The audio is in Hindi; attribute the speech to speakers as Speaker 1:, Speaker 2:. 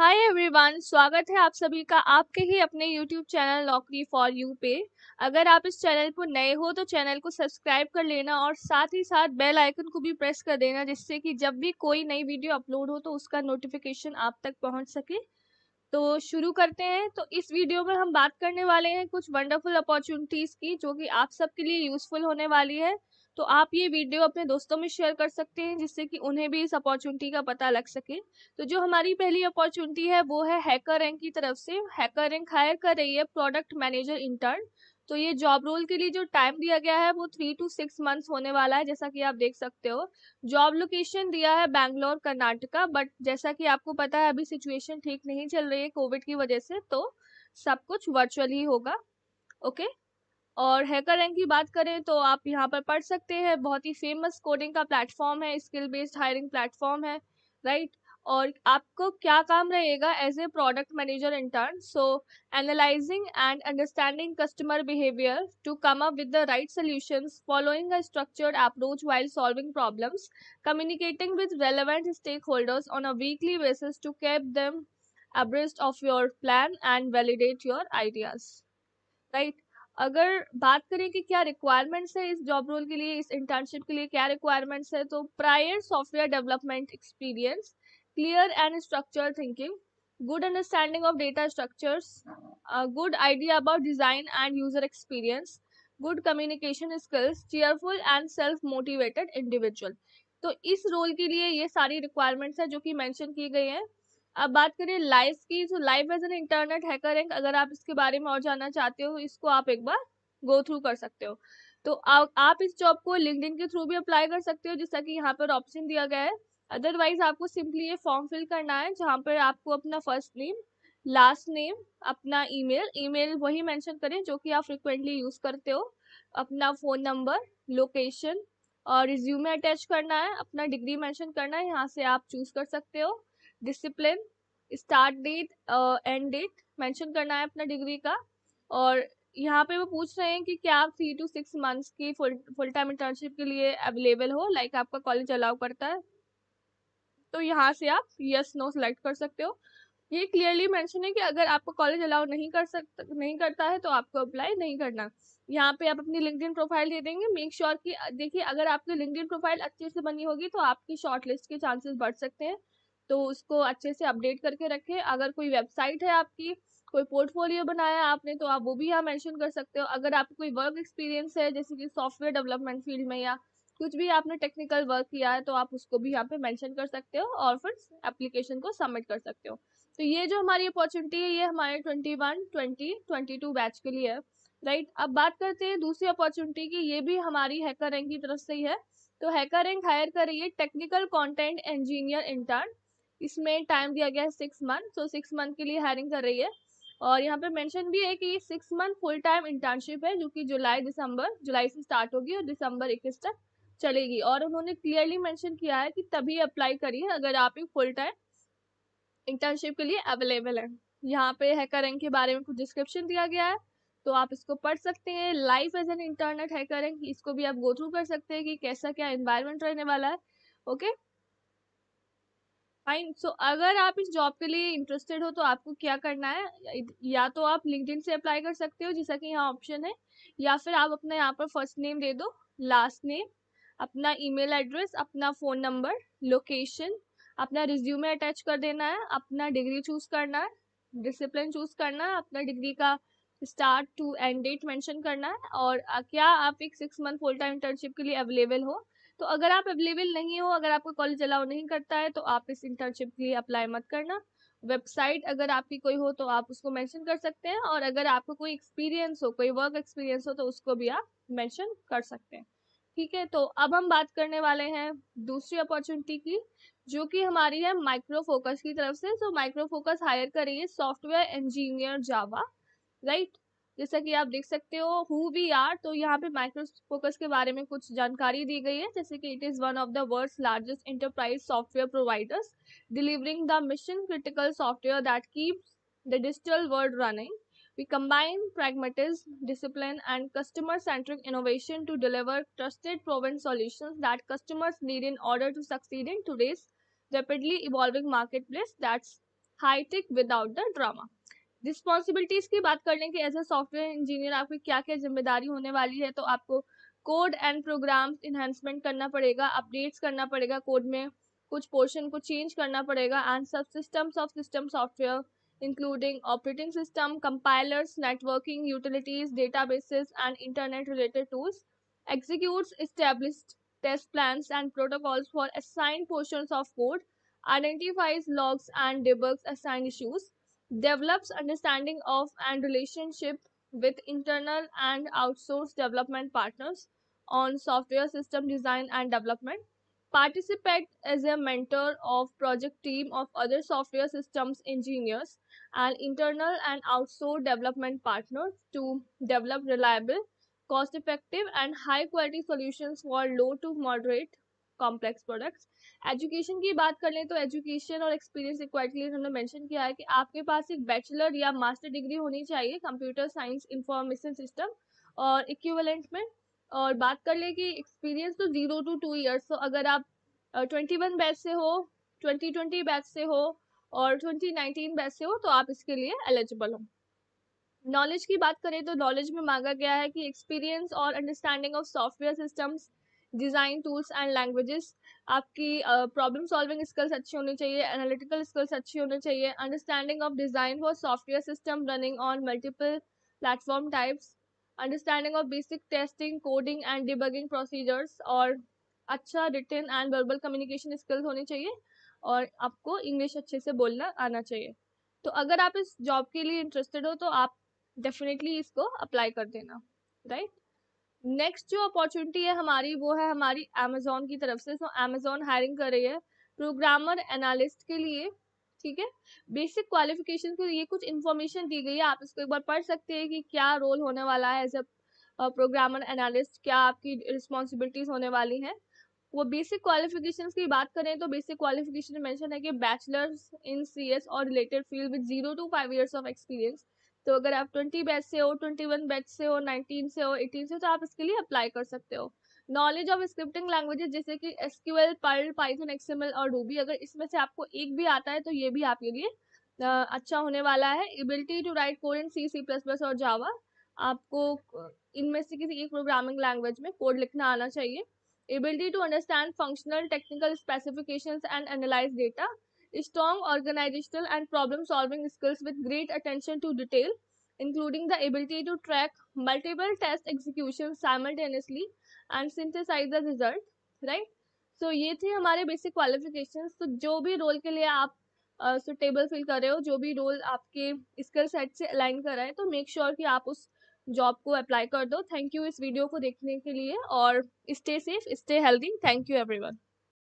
Speaker 1: हाय एवरीवन स्वागत है आप सभी का आपके ही अपने YouTube channel Naukri for you पे अगर आप इस चैनल पर नए हो तो चैनल को सब्सक्राइब कर लेना और साथ ही साथ बेल आइकन को भी प्रेस कर देना जिससे कि जब भी कोई नई वीडियो अपलोड हो तो उसका नोटिफिकेशन आप तक पहुंच सके तो शुरू करते हैं तो इस वीडियो में हम बात करने वाले हैं कुछ वंडरफुल अपॉर्चुनिटीज़ की जो कि आप सबके लिए यूज़फुल होने वाली है तो आप ये वीडियो अपने दोस्तों में शेयर कर सकते हैं जिससे कि उन्हें भी इस अपॉर्चुनिटी का पता लग सके तो जो हमारी पहली अपॉर्चुनिटी है वो है हैकर रैंक की तरफ से हैकर रैंक हायर कर रही है प्रोडक्ट मैनेजर इंटर्न तो ये जॉब रोल के लिए जो टाइम दिया गया है वो थ्री टू सिक्स मंथ्स होने वाला है जैसा कि आप देख सकते हो जॉब लोकेशन दिया है बैंगलोर कर्नाटका बट जैसा कि आपको पता है अभी सिचुएशन ठीक नहीं चल रही है कोविड की वजह से तो सब कुछ वर्चुअल ही होगा ओके okay? और हैकर रैंक की बात करें तो आप यहाँ पर पढ़ सकते हैं बहुत ही फेमस कोडिंग का प्लेटफॉर्म है स्किल बेस्ड हायरिंग प्लेटफॉर्म है राइट और आपको क्या काम रहेगा as a product manager intern so analysing and understanding customer behaviour to come up with the right solution following a structured approach while solving problems communicating with relevant stakeholders on a weekly basis to keep them abreast of your plan and validate your ideas right अगर बात करें कि क्या रिक्वायरमेंट्स है इस जॉब रोल के लिए इस इंटर्नशिप के लिए क्या रिक्वायरमेंट्स है तो prior software development experience clear and structure thinking good understanding of data structure good idea about design and user experience good communication skills cheerful and self motivated individual तो इस रोल के लिए ये सारी रिक्वायरमेंट्स हैं जो कि मेंशन की गई हैं अब बात करें लाइव की तो live as an internet hacker HackerRank अगर आप इसके बारे में और जानना चाहते हो इसको आप एक बार गो थ्रू कर सकते हो तो आ, आप इस जॉब को लिंकड के थ्रू भी अप्लाई कर सकते हो जैसा कि यहाँ पर ऑप्शन दिया गया है अदरवाइज आपको सिंपली ये फॉर्म फिल करना है जहाँ पर आपको अपना फर्स्ट नेम लास्ट नेम अपना ईमेल ईमेल वही मेंशन करें जो कि आप फ्रिक्वेंटली यूज़ करते हो अपना फ़ोन नंबर लोकेशन और रिज्यूमे अटैच करना है अपना डिग्री मेंशन करना है यहाँ से आप चूज़ कर सकते हो discipline start date end date mention करना है अपना डिग्री का और यहाँ पे वो पूछ रहे हैं कि क्या आप थ्री टू सिक्स मंथ्स की फुल फुल टाइम इंटर्नशिप के लिए अवेलेबल हो लाइक like आपका कॉलेज अलाउ करता है तो यहाँ से आप यस नो सेलेक्ट कर सकते हो ये क्लियरली मेंशन है कि अगर आपका कॉलेज अलाउ नहीं कर सकता नहीं करता है तो आपको अप्लाई नहीं करना यहाँ पे आप अपनी लिंकड प्रोफाइल दे देंगे मेक श्योर sure कि देखिए अगर आपकी लिंकड प्रोफाइल अच्छे से बनी होगी तो आपकी शॉर्ट लिस्ट के चांसेस बढ़ सकते हैं तो उसको अच्छे से अपडेट करके रखें अगर कोई वेबसाइट है आपकी कोई पोर्टफोलियो बनाया है आपने तो आप वो भी यहाँ मेंशन कर सकते हो अगर आपको कोई वर्क एक्सपीरियंस है जैसे कि सॉफ्टवेयर डेवलपमेंट फील्ड में या कुछ भी आपने टेक्निकल वर्क किया है तो आप उसको भी यहाँ पे मेंशन कर सकते हो और फिर एप्लीकेशन को सबमिट कर सकते हो तो ये जो हमारी अपॉर्चुनिटी है ये हमारे twenty one twenty twenty two batch के लिए है राइट अब बात करते हैं दूसरी अपॉर्चुनिटी की ये भी हमारी हैकर रैंक की तरफ से ही है तो हैकर रैंक हायर कर रही है टेक्निकल कॉन्टेंट इंजीनियर इंटर्न इसमें टाइम दिया गया है six month so six month के लिए हायरिंग कर रही है और यहाँ पे मेंशन भी है कि ये six month full time internship है जो कि जुलाई दिसंबर जुलाई से स्टार्ट होगी और दिसंबर इक्कीस तक चलेगी और उन्होंने क्लियरली मेंशन किया है कि तभी अप्लाई करिए अगर आप एक फुल टाइम इंटर्नशिप के लिए अवेलेबल है यहाँ पे हैकर रैंक के बारे में कुछ डिस्क्रिप्शन दिया गया है तो आप इसको पढ़ सकते हैं life as an internet hacker rank इसको भी आप गो थ्रू कर सकते हैं कि कैसा क्या इन्वायरमेंट रहने वाला है ओके okay? फाइन सो अगर आप इस जॉब के लिए इंटरेस्टेड हो तो आपको क्या करना है या तो आप लिंक्डइन से अप्लाई कर सकते हो जैसा कि यहाँ ऑप्शन है या फिर आप अपना यहाँ पर फर्स्ट नेम दे दो लास्ट नेम अपना ईमेल एड्रेस अपना फ़ोन नंबर लोकेशन अपना रिज्यूमे अटैच कर देना है अपना डिग्री चूज करना है डिसिप्लिन चूज करना है अपना डिग्री का start to end date mention करना है और क्या आप एक six month full time internship के लिए अवेलेबल हो तो अगर आप अवेलेबल नहीं हो अगर आपका कॉलेज अलाउ नहीं करता है तो आप इस इंटर्नशिप के लिए अप्लाई मत करना वेबसाइट अगर आपकी कोई हो तो आप उसको मेंशन कर सकते हैं और अगर आपको कोई एक्सपीरियंस हो कोई वर्क एक्सपीरियंस हो तो उसको भी आप मेंशन कर सकते हैं ठीक है तो अब हम बात करने वाले हैं दूसरी अपॉर्चुनिटी की जो कि हमारी है माइक्रो फोकस की तरफ से सो माइक्रो फोकस हायर करिए सॉफ्टवेयर इंजीनियर जावा राइट जैसा कि आप देख सकते हो हु वी आर तो यहाँ पे माइक्रोफोकस के बारे में कुछ जानकारी दी गई है जैसे कि it is one of the world's largest enterprise software providers delivering the mission critical software that keeps the digital world running we combine pragmatism discipline and customer centric innovation to deliver trusted proven solution that customers need in order to succeed in to race rapidly evolving market place that's high tech without the drama responsibilities की बात कर लें कि एज ए सॉफ्टवेयर इंजीनियर आपकी क्या क्या जिम्मेदारी होने वाली है तो आपको कोड एंड प्रोग्राम इन्हेंसमेंट करना पड़ेगा अपडेट्स करना पड़ेगा कोड में कुछ पोर्शन को चेंज करना पड़ेगा and subsystems of system software including operating system compilers networking utilities basis and internet related tools execute establish test plan and protocols for assigned portion of code identifies logs and debugs assigned issues develops understanding of and relationship with internal and outsourced development partners on software system design and development participate as a mentor of project team of other software systems engineers and internal and outsourced development partners to develop reliable cost effective and high quality solutions for low to moderate complex products education की बात कर लें तो एजुकेशन और एक्सपीरियंस रिक्वायर्ड के लिए हमने मेंशन किया है कि आपके पास एक बैचलर या मास्टर डिग्री होनी चाहिए कंप्यूटर साइंस इंफॉर्मेशन सिस्टम और इक्वलेंट में और बात कर लें कि एक्सपीरियंस तो जीरो टू टू ईयर्स तो अगर आप ट्वेंटी वन बैच से हो ट्वेंटी ट्वेंटी बैच से हो और ट्वेंटी नाइनटीन बैच से हो तो आप इसके लिए एलिजिबल हो नॉलेज की बात करें तो नॉलेज में मांगा गया है कि एक्सपीरियंस और understanding of software systems design tools and languages आपकी प्रॉब्लम सॉल्विंग स्किल्स अच्छी होनी चाहिए एनालिटिकल स्किल्स अच्छी होनी चाहिए understanding of design for software system running on multiple platform types understanding of basic testing coding and debugging procedures और अच्छा written and verbal communication skills होनी चाहिए और आपको इंग्लिश अच्छे से बोलना आना चाहिए तो अगर आप इस जॉब के लिए इंटरेस्टेड हो तो आप डेफिनेटली इसको अप्लाई कर देना राइट नेक्स्ट जो अपॉर्चुनिटी है हमारी वो है हमारी अमेजोन की तरफ से सो अमेजोन हायरिंग कर रही है प्रोग्रामर एनालिस्ट के लिए ठीक है बेसिक क्वालिफिकेशन के लिए कुछ इन्फॉर्मेशन दी गई है आप इसको एक बार पढ़ सकते हैं कि क्या रोल होने वाला है एज अ प्रोग्रामर एनालिस्ट क्या आपकी रिस्पॉन्सिबिलिटीज होने वाली हैं वो बेसिक क्वालिफिकेशन की बात करें तो बेसिक क्वालिफिकेशन मेंशन है कि बैचलर्स इन सी एस और related field with zero to five years of experience तो अगर आप ट्वेंटी बैच से हो ट्वेंटी वन बैच से हो नाइनटीन से हो एटीन से हो तो आप इसके लिए अप्लाई कर सकते हो नॉलेज ऑफ स्क्रिप्टिंग लैंग्वेजेस जैसे कि एल पर्ल पाइथन एक्सएमएल और रूबी अगर इसमें से आपको एक भी आता है तो ये भी आपके लिए अच्छा होने वाला है ability to write code in C C plus plus और जावा आपको इनमें से किसी एक प्रोग्रामिंग लैंग्वेज में कोड लिखना आना चाहिए ability to understand functional technical specification and analyze data strong organizational and problem solving skills with great attention to detail, including the ability to track multiple test executions simultaneously and synthesize the result, right? So ye the hamare basic qualifications. तो so, जो भी रोल के लिए आप सुटेबल uh, फील कर रहे हो जो भी रोल आपके स्किल सेट से अलाइन कर रहा है तो sure ki aap us job को अप्लाई कर दो थैंक यू इस वीडियो को देखने के लिए और stay safe stay healthy thank you everyone